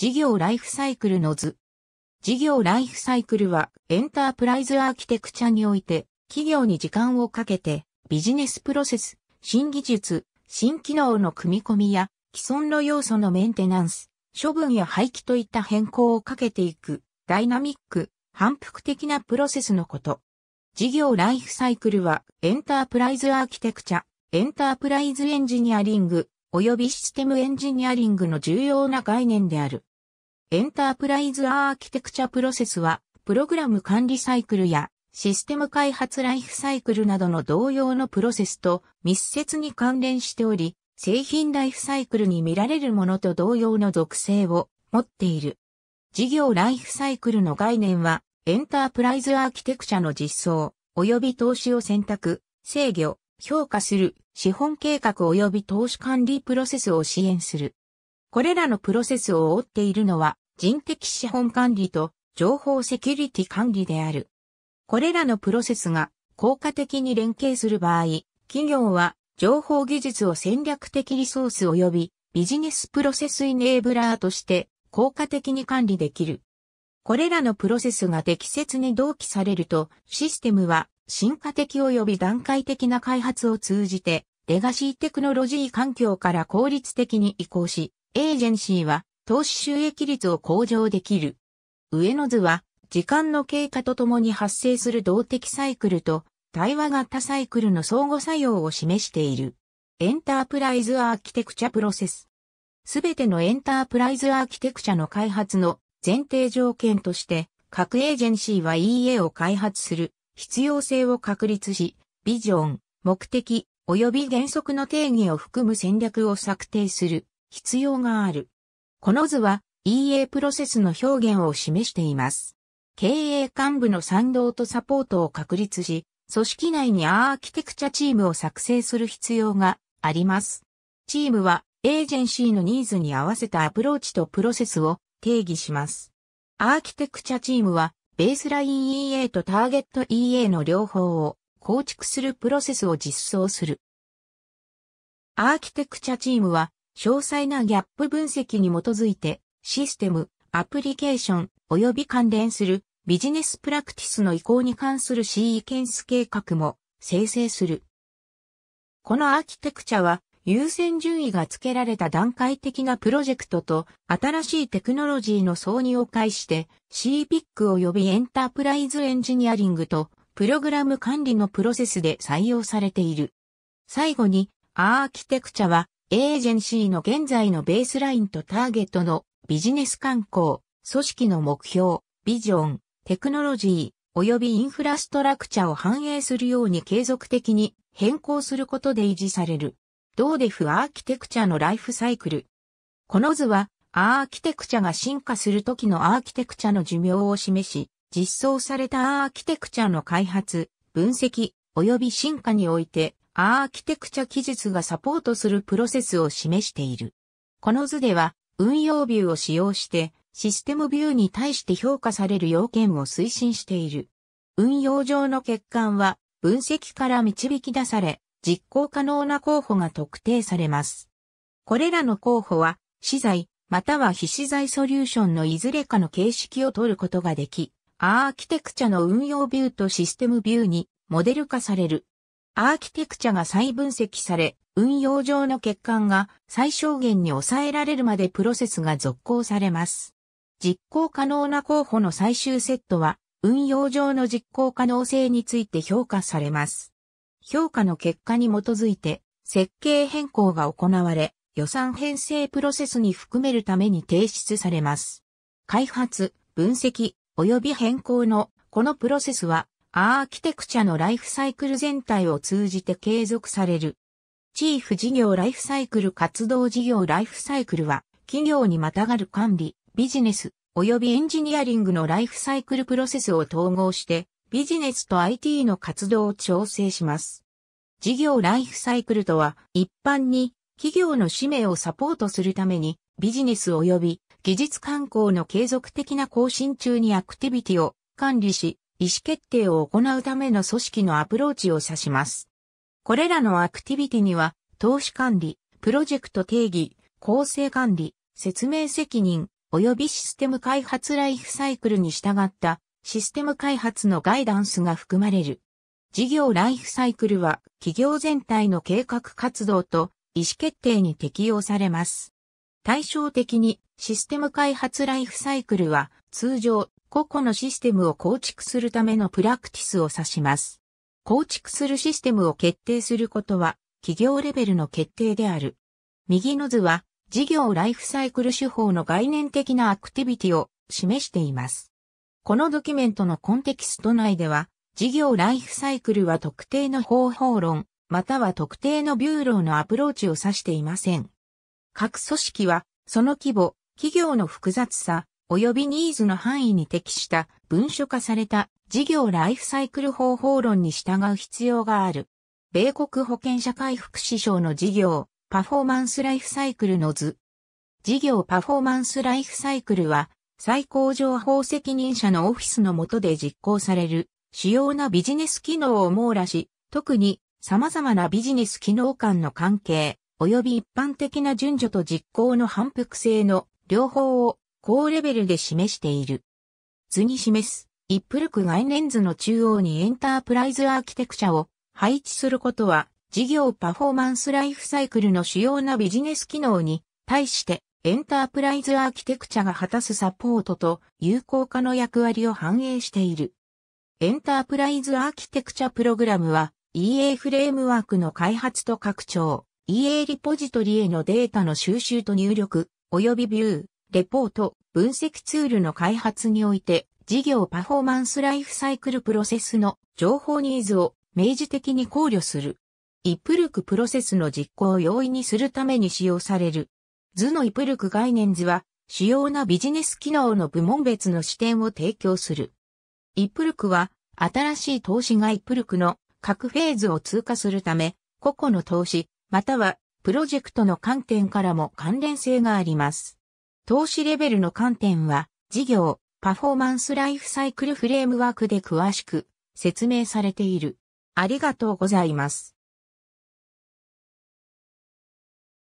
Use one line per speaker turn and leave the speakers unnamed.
事業ライフサイクルの図。事業ライフサイクルはエンタープライズアーキテクチャにおいて企業に時間をかけてビジネスプロセス、新技術、新機能の組み込みや既存の要素のメンテナンス、処分や廃棄といった変更をかけていくダイナミック、反復的なプロセスのこと。事業ライフサイクルはエンタープライズアーキテクチャ、エンタープライズエンジニアリング、及びシステムエンジニアリングの重要な概念である。エンタープライズアーキテクチャプロセスは、プログラム管理サイクルやシステム開発ライフサイクルなどの同様のプロセスと密接に関連しており、製品ライフサイクルに見られるものと同様の属性を持っている。事業ライフサイクルの概念は、エンタープライズアーキテクチャの実装、及び投資を選択、制御、評価する、資本計画及び投資管理プロセスを支援する。これらのプロセスを追っているのは人的資本管理と情報セキュリティ管理である。これらのプロセスが効果的に連携する場合、企業は情報技術を戦略的リソース及びビジネスプロセスイネーブラーとして効果的に管理できる。これらのプロセスが適切に同期されると、システムは進化的及び段階的な開発を通じて、レガシーテクノロジー環境から効率的に移行し、エージェンシーは投資収益率を向上できる。上の図は時間の経過とともに発生する動的サイクルと対話型サイクルの相互作用を示している。エンタープライズアーキテクチャプロセス。すべてのエンタープライズアーキテクチャの開発の前提条件として、各エージェンシーは EA を開発する必要性を確立し、ビジョン、目的、及び原則の定義を含む戦略を策定する。必要がある。この図は EA プロセスの表現を示しています。経営幹部の賛同とサポートを確立し、組織内にアーキテクチャチームを作成する必要があります。チームはエージェンシーのニーズに合わせたアプローチとプロセスを定義します。アーキテクチャチームはベースライン EA とターゲット EA の両方を構築するプロセスを実装する。アーキテクチャチームは詳細なギャップ分析に基づいて、システム、アプリケーション、及び関連するビジネスプラクティスの移行に関する C e 検出計画も生成する。このアーキテクチャは優先順位が付けられた段階的なプロジェクトと新しいテクノロジーの挿入を介して CPIC 及びエンタープライズエンジニアリングとプログラム管理のプロセスで採用されている。最後にアーキテクチャはエージェンシーの現在のベースラインとターゲットのビジネス観光、組織の目標、ビジョン、テクノロジー、及びインフラストラクチャを反映するように継続的に変更することで維持される。ドーデフアーキテクチャのライフサイクル。この図は、アーキテクチャが進化するときのアーキテクチャの寿命を示し、実装されたアーキテクチャの開発、分析、及び進化において、アーキテクチャ技術がサポートするプロセスを示している。この図では、運用ビューを使用して、システムビューに対して評価される要件を推進している。運用上の欠陥は、分析から導き出され、実行可能な候補が特定されます。これらの候補は、資材、または非資材ソリューションのいずれかの形式を取ることができ、アーキテクチャの運用ビューとシステムビューにモデル化される。アーキテクチャが再分析され、運用上の欠陥が最小限に抑えられるまでプロセスが続行されます。実行可能な候補の最終セットは、運用上の実行可能性について評価されます。評価の結果に基づいて、設計変更が行われ、予算編成プロセスに含めるために提出されます。開発、分析、及び変更のこのプロセスはアーキテクチャのライフサイクル全体を通じて継続される。チーフ事業ライフサイクル活動事業ライフサイクルは、企業にまたがる管理、ビジネス、及びエンジニアリングのライフサイクルプロセスを統合して、ビジネスと IT の活動を調整します。事業ライフサイクルとは、一般に企業の使命をサポートするために、ビジネス及び技術観光の継続的な更新中にアクティビティを管理し、意思決定を行うための組織のアプローチを指します。これらのアクティビティには、投資管理、プロジェクト定義、構成管理、説明責任、及びシステム開発ライフサイクルに従ったシステム開発のガイダンスが含まれる。事業ライフサイクルは企業全体の計画活動と意思決定に適用されます。対照的にシステム開発ライフサイクルは通常個々のシステムを構築するためのプラクティスを指します。構築するシステムを決定することは、企業レベルの決定である。右の図は、事業ライフサイクル手法の概念的なアクティビティを示しています。このドキュメントのコンテキスト内では、事業ライフサイクルは特定の方法論、または特定のビューローのアプローチを指していません。各組織は、その規模、企業の複雑さ、及びニーズの範囲に適した文書化された事業ライフサイクル方法論に従う必要がある。米国保険社会福祉省の事業パフォーマンスライフサイクルの図。事業パフォーマンスライフサイクルは最高情報責任者のオフィスの下で実行される主要なビジネス機能を網羅し、特に様々なビジネス機能間の関係、及び一般的な順序と実行の反復性の両方を高レベルで示している。図に示す、一プルク概念図の中央にエンタープライズアーキテクチャを配置することは、事業パフォーマンスライフサイクルの主要なビジネス機能に対してエンタープライズアーキテクチャが果たすサポートと有効化の役割を反映している。エンタープライズアーキテクチャプログラムは EA フレームワークの開発と拡張、EA リポジトリへのデータの収集と入力、及びビュー、レポート、分析ツールの開発において、事業パフォーマンスライフサイクルプロセスの情報ニーズを明示的に考慮する。イプルクプロセスの実行を容易にするために使用される。図のイプルク概念図は、主要なビジネス機能の部門別の視点を提供する。イプルクは、新しい投資がイプルクの各フェーズを通過するため、個々の投資、またはプロジェクトの観点からも関連性があります。投資レベルの観点は、事業、パフォーマンスライフサイクルフレームワークで詳しく説明されている。ありがとうございます。